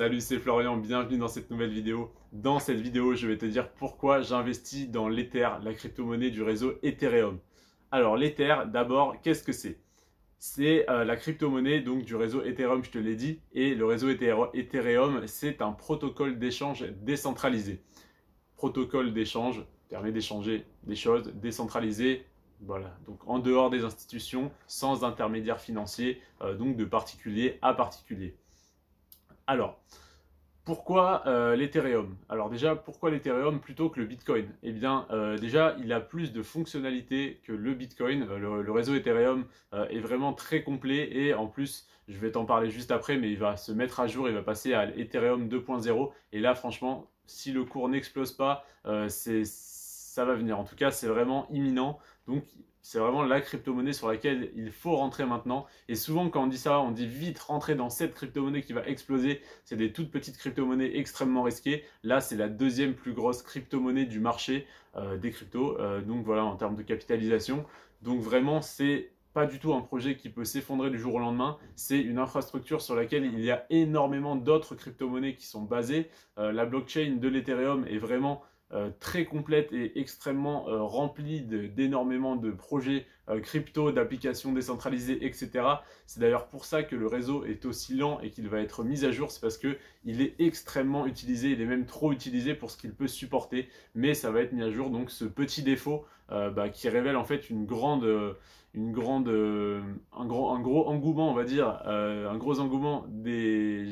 Salut, c'est Florian, bienvenue dans cette nouvelle vidéo. Dans cette vidéo, je vais te dire pourquoi j'investis dans l'Ether, la crypto-monnaie du réseau Ethereum. Alors l'Ether, d'abord, qu'est-ce que c'est C'est euh, la crypto-monnaie donc, du réseau Ethereum, je te l'ai dit, et le réseau Ethereum, c'est un protocole d'échange décentralisé. Protocole d'échange permet d'échanger des choses décentralisées voilà, donc en dehors des institutions, sans intermédiaire financier, euh, donc de particulier à particulier. Alors, pourquoi euh, l'Ethereum Alors déjà, pourquoi l'Ethereum plutôt que le Bitcoin Eh bien, euh, déjà, il a plus de fonctionnalités que le Bitcoin. Euh, le, réseau Ethereum est vraiment très complet et en plus, je vais t'en parler juste après, mais il va se mettre à jour, il va passer à Ethereum 2.0. Et là, franchement, si le cours n'explose pas, ça va venir. En tout cas, c'est vraiment imminent. Donc, c'est vraiment la crypto-monnaie sur laquelle il faut rentrer maintenant. Et souvent, quand on dit ça, on dit vite rentrer dans cette crypto-monnaie qui va exploser. C'est des toutes petites crypto-monnaies extrêmement risquées. Là, c'est la deuxième plus grosse crypto-monnaie du marché euh, des cryptos. Euh, donc voilà, en termes de capitalisation. Donc vraiment, c'est pas du tout un projet qui peut s'effondrer du jour au lendemain. C'est une infrastructure sur laquelle il y a énormément d'autres crypto-monnaies qui sont basées. Euh, la blockchain de l'Ethereum est vraiment euh, très complète et extrêmement euh, remplie d'énormément de, projets euh, crypto, d'applications décentralisées, etc. C'est d'ailleurs pour ça que le réseau est aussi lent et qu'il va être mis à jour, c'est parce que il est extrêmement utilisé, il est même trop utilisé pour ce qu'il peut supporter, mais ça va être mis à jour. Donc ce petit défaut bah, qui révèle en fait une grande, une grande, un gros engouement, on va dire, un gros engouement des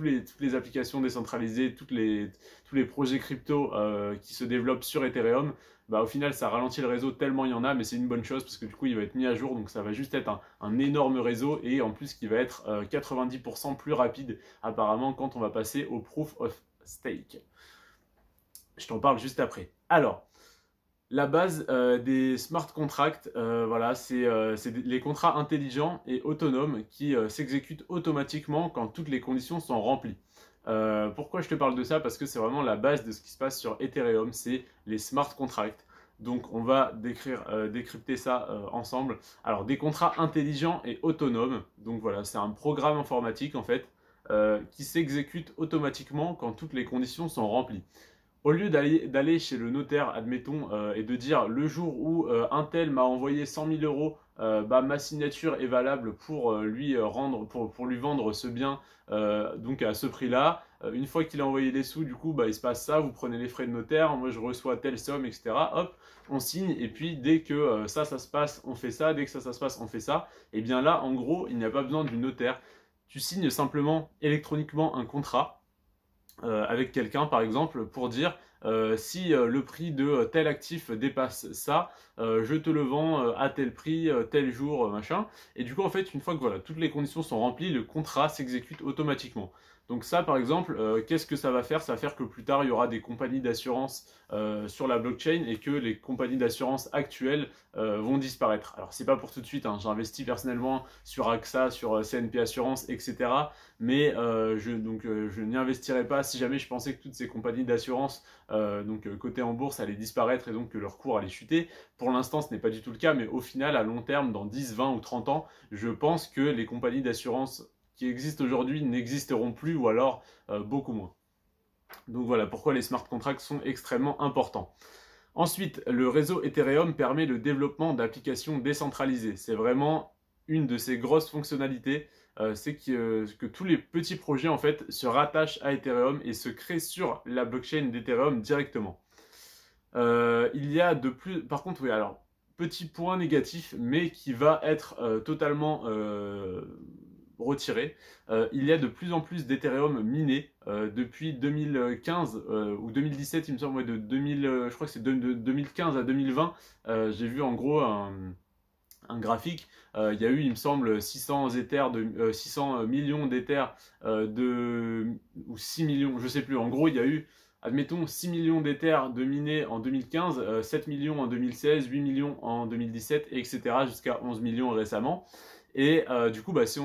toutes les applications décentralisées, toutes les, tous les projets crypto euh, qui se développent sur Ethereum, bah, au final, ça ralentit le réseau tellement il y en a, mais c'est une bonne chose parce que du coup, il va être mis à jour, donc ça va juste être un, énorme réseau et en plus, qui va être 90% euh, plus rapide apparemment quand on va passer au proof of stake. Je t'en parle juste après. Alors, la base euh, des smart contracts, euh, voilà, c'est euh, les contrats intelligents et autonomes qui s'exécutent automatiquement quand toutes les conditions sont remplies. pourquoi je te parle de ça Parce que c'est vraiment la base de ce qui se passe sur Ethereum, c'est les smart contracts. Donc on va décrypter ça ensemble. Alors des contrats intelligents et autonomes, donc voilà, c'est un programme informatique en fait qui s'exécute automatiquement quand toutes les conditions sont remplies au lieu d'aller chez le notaire, admettons, euh, et de dire le jour où euh, un tel m'a envoyé 100 000 euros, euh, bah, ma signature est valable pour, lui, rendre, pour, lui vendre ce bien donc à ce prix-là. une fois qu'il a envoyé les sous, du coup, bah, il se passe ça, vous prenez les frais de notaire, moi je reçois telle somme, etc. Hop, on signe, et puis dès que ça, ça se passe, on fait ça, dès que ça, ça se passe, on fait ça. Et bien là, en gros, il n'y a pas besoin du notaire. Tu signes simplement électroniquement un contrat euh, avec quelqu'un, par exemple, pour dire euh, si euh, le prix de tel actif dépasse ça, je te le vends à tel prix, tel jour, machin. Et du coup, en fait, une fois que voilà, toutes les conditions sont remplies, le contrat s'exécute automatiquement. Donc ça, par exemple, euh, qu'est-ce que ça va faire Ça va faire que plus tard, il y aura des compagnies d'assurance euh, sur la blockchain et que les compagnies d'assurance actuelles euh, vont disparaître. Alors, c'est pas pour tout de suite. Hein. J'investis personnellement sur AXA, sur CNP Assurance, etc. Mais je, donc, je n'y investirai pas si jamais je pensais que toutes ces compagnies d'assurance, donc côté en bourse, allaient disparaître et donc que leur cours allait chuter. Pour l'instant, ce n'est pas du tout le cas. Mais au final, à long terme, dans 10, 20 ou 30 ans, je pense que les compagnies d'assurance existent aujourd'hui n'existeront plus ou alors euh, beaucoup moins. Donc voilà pourquoi les smart contracts sont extrêmement importants. Ensuite, le réseau Ethereum permet le développement d'applications décentralisées. C'est vraiment une de ses grosses fonctionnalités, euh, c'est que, euh, que, tous les petits projets en fait se rattachent à Ethereum et se créent sur la blockchain d'Ethereum directement. il y a de plus, par contre, oui, alors petit point négatif, mais qui va être totalement retiré. Euh, il y a de plus en plus d'Ethereum miné euh, depuis 2015 euh, ou 2017, il me semble, ouais, de 2000, je crois que c'est de, 2015 à 2020. J'ai vu en gros un, graphique. il y a eu, il me semble, 600, éthers de, 600 millions euh, de, ou 6 millions, je sais plus. En gros, il y a eu admettons 6 millions d'Ether de minés en 2015, 7 millions en 2016, 8 millions en 2017, etc. jusqu'à 11 millions récemment. Et euh, du coup, bah, si,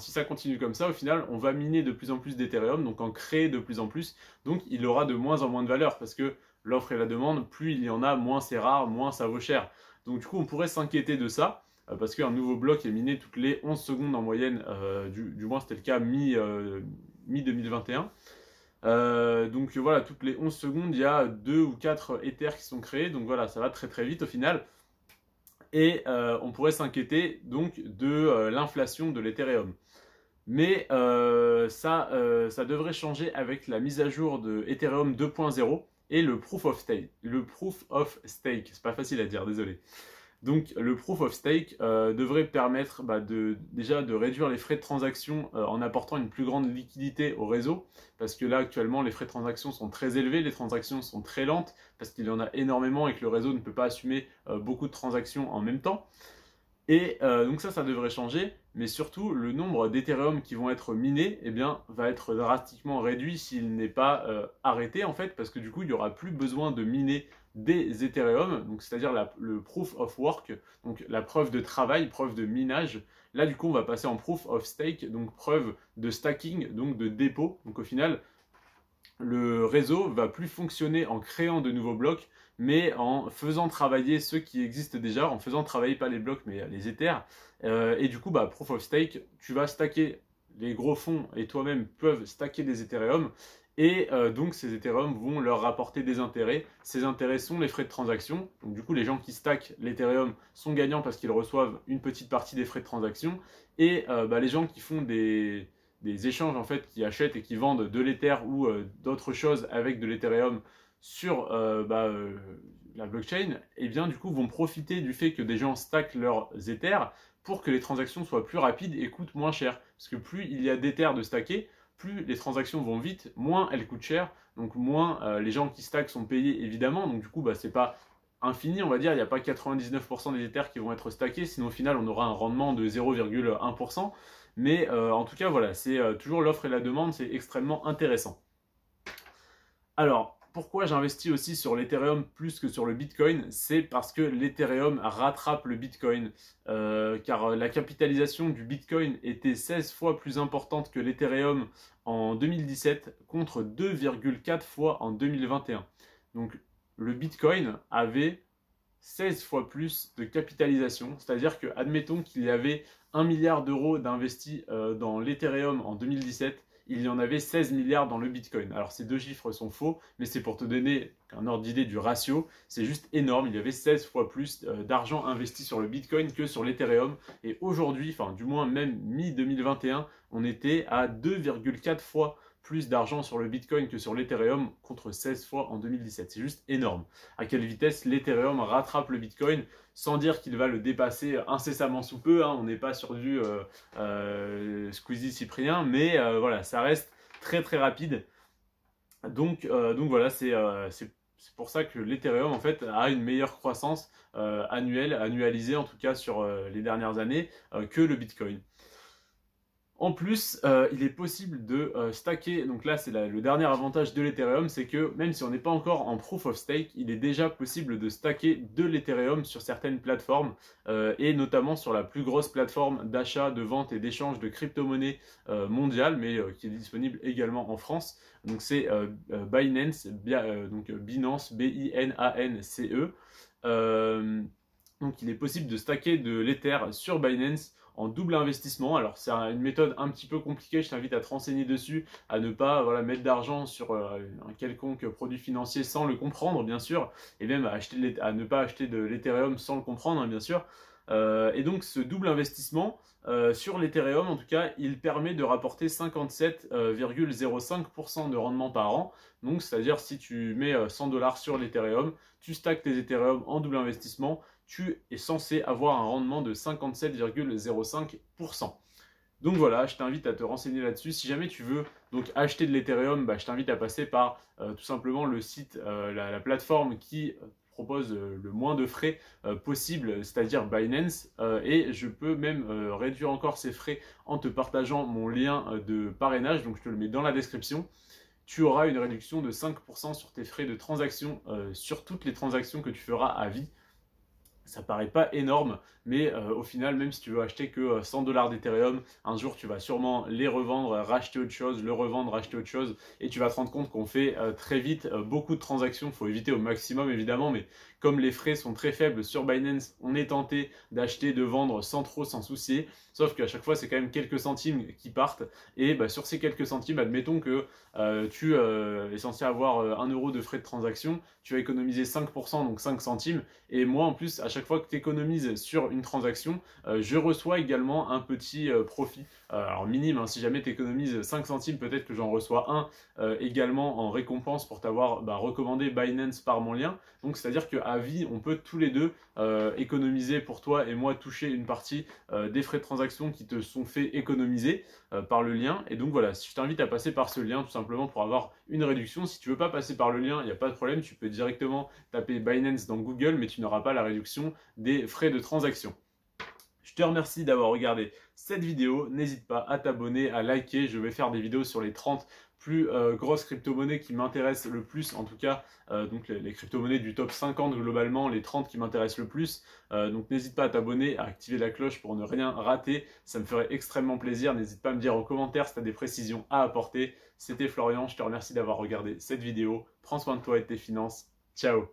ça continue comme ça, au final, on va miner de plus en plus d'Ethereum, donc en créer de plus en plus. Donc il aura de moins en moins de valeur parce que l'offre et la demande, plus il y en a, moins c'est rare, moins ça vaut cher. Donc du coup, on pourrait s'inquiéter de ça euh, parce qu'un nouveau bloc est miné toutes les 11 secondes en moyenne, euh, du, moins c'était le cas mi-2021. donc voilà, toutes les 11 secondes, il y a 2 ou 4 Ethers qui sont créés. Donc voilà, ça va très très vite au final et euh, on pourrait s'inquiéter donc de euh, l'inflation de l'Ethereum. Mais euh, ça, ça devrait changer avec la mise à jour de Ethereum 2.0 et le proof of stake. Le proof of stake, c'est pas facile à dire, désolé. Donc le proof of stake euh, devrait permettre bah, déjà de réduire les frais de transaction euh, en apportant une plus grande liquidité au réseau, parce que là actuellement les frais de transaction sont très élevés, les transactions sont très lentes, parce qu'il y en a énormément et que le réseau ne peut pas assumer euh, beaucoup de transactions en même temps. Et donc ça, ça devrait changer, mais surtout le nombre d'Ethereum qui vont être minés eh bien, va être drastiquement réduit s'il n'est pas arrêté en fait, parce que du coup il n'y aura plus besoin de miner des Ethereum, donc c'est-à-dire le proof of work, donc la preuve de travail, preuve de minage. Là, du coup, on va passer en proof of stake, donc preuve de stacking, donc de dépôt. Donc au final, le réseau va plus fonctionner en créant de nouveaux blocs, mais en faisant travailler ceux qui existent déjà, en faisant travailler pas les blocs, mais les Ethers. Euh, et du coup, bah, proof of stake, tu vas stacker les gros fonds et toi-même peuvent stacker des Ethereum et euh, donc ces Ethereum vont leur rapporter des intérêts. Ces intérêts sont les frais de transaction. Donc du coup les gens qui stackent l'Ethereum sont gagnants parce qu'ils reçoivent une petite partie des frais de transaction. Et euh, bah, les gens qui font des, échanges en fait, qui achètent et qui vendent de l'Ether ou euh, d'autres choses avec de l'Ethereum sur bah, la blockchain, et eh bien du coup vont profiter du fait que des gens stackent leurs Ethers pour que les transactions soient plus rapides et coûtent moins cher. Parce que plus il y a d'Ethers de stacker, plus les transactions vont vite, moins elles coûtent cher, donc moins euh, les gens qui stackent sont payés évidemment, donc du coup bah, c'est pas infini on va dire, il n'y a pas 99% des Ethers qui vont être stackés, sinon au final on aura un rendement de 0,1%, mais euh, en tout cas voilà, c'est euh, toujours l'offre et la demande, c'est extrêmement intéressant. Alors, pourquoi j'investis aussi sur l'Ethereum plus que sur le Bitcoin C'est parce que l'Ethereum rattrape le Bitcoin. Euh, car la capitalisation du Bitcoin était 16 fois plus importante que l'Ethereum en 2017 contre 2,4 fois en 2021. Donc le Bitcoin avait 16 fois plus de capitalisation. C'est-à-dire que, admettons qu'il y avait 1 milliard d'euros d'investis euh, dans l'Ethereum en 2017, il y en avait 16 milliards dans le Bitcoin. Alors ces deux chiffres sont faux, mais c'est pour te donner un ordre d'idée du ratio. C'est juste énorme, il y avait 16 fois plus euh, d'argent investi sur le Bitcoin que sur l'Ethereum. Et aujourd'hui, enfin du moins même mi-2021, on était à 2,4 fois plus d'argent sur le Bitcoin que sur l'Ethereum contre 16 fois en 2017. C'est juste énorme. À quelle vitesse l'Ethereum rattrape le Bitcoin sans dire qu'il va le dépasser incessamment sous peu. Hein. On n'est pas sur du euh, euh Squeezie Cyprien, mais euh, voilà, ça reste très très rapide. Donc, euh, voilà, c'est pour ça que l'Ethereum en fait a une meilleure croissance annuelle, annualisée en tout cas sur les dernières années, que le Bitcoin. En plus, euh, il est possible de euh, stacker, donc là c'est le dernier avantage de l'Ethereum, c'est que même si on n'est pas encore en proof of stake, il est déjà possible de stacker de l'Ethereum sur certaines plateformes, euh, et notamment sur la plus grosse plateforme d'achat, de vente et d'échange de crypto-monnaies mondiale, mais qui est disponible également en France. Donc c'est Binance, donc Binance, B-I-N-A-N-C-E. Donc il est possible de stacker de l'Ether sur Binance en double investissement. Alors c'est une méthode un petit peu compliquée, je t'invite à te renseigner dessus, à ne pas mettre d'argent sur euh, un quelconque produit financier sans le comprendre bien sûr, et même à, acheter à ne pas acheter de l'Ethereum sans le comprendre hein, bien sûr. Euh, et donc ce double investissement euh, sur l'Ethereum, en tout cas, il permet de rapporter 57,05% de rendement par an. Donc c'est-à-dire si tu mets 100 dollars sur l'Ethereum, tu stacks tes Ethereum en double investissement, tu es censé avoir un rendement de 57,05%. Donc voilà, je t'invite à te renseigner là-dessus. Si jamais tu veux donc acheter de l'Ethereum, bah, je t'invite à passer par euh, tout simplement le site, euh, la, plateforme qui euh, propose le moins de frais possible, c'est-à-dire Binance. et je peux même réduire encore ces frais en te partageant mon lien de parrainage. Donc je te le mets dans la description. Tu auras une réduction de 5% sur tes frais de transaction, sur toutes les transactions que tu feras à vie ça paraît pas énorme, mais euh, au final, même si tu veux acheter que 100 euh, dollars d'Ethereum, un jour tu vas sûrement les revendre, racheter autre chose, le revendre, racheter autre chose, et tu vas te rendre compte qu'on fait euh, très vite beaucoup de transactions. Il faut éviter au maximum évidemment, mais comme les frais sont très faibles sur Binance, on est tenté d'acheter, de vendre sans trop s'en soucier. Sauf qu'à chaque fois, c'est quand même quelques centimes qui partent. Et bah, sur ces quelques centimes, admettons que tu es censé avoir 1 euro de frais de transaction, tu vas économiser 5%, donc 5 centimes. Et moi, en plus, à chaque fois que tu économises sur une transaction, euh, je reçois également un petit euh, profit. Euh, alors minime, hein, si jamais tu économises 5 centimes, peut-être que j'en reçois un également en récompense pour t'avoir bah, recommandé Binance par mon lien. Donc c'est-à-dire qu'à vie, on peut tous les deux économiser pour toi et moi toucher une partie des frais de transaction qui te sont fait économiser par le lien. Et donc voilà, si je t'invite à passer par ce lien tout simplement pour avoir une réduction. Si tu veux pas passer par le lien, il n'y a pas de problème, tu peux directement taper Binance dans Google, mais tu n'auras pas la réduction des frais de transaction. Je te remercie d'avoir regardé cette vidéo. N'hésite pas à t'abonner, à liker. Je vais faire des vidéos sur les 30 plus euh, grosses crypto-monnaies qui m'intéressent le plus, en tout cas, euh, donc les, crypto-monnaies du top 50 globalement, les 30 qui m'intéressent le plus. Euh, donc n'hésite pas à t'abonner, à activer la cloche pour ne rien rater. Ça me ferait extrêmement plaisir. N'hésite pas à me dire en commentaire si tu as des précisions à apporter. C'était Florian, je te remercie d'avoir regardé cette vidéo. Prends soin de toi et de tes finances. Ciao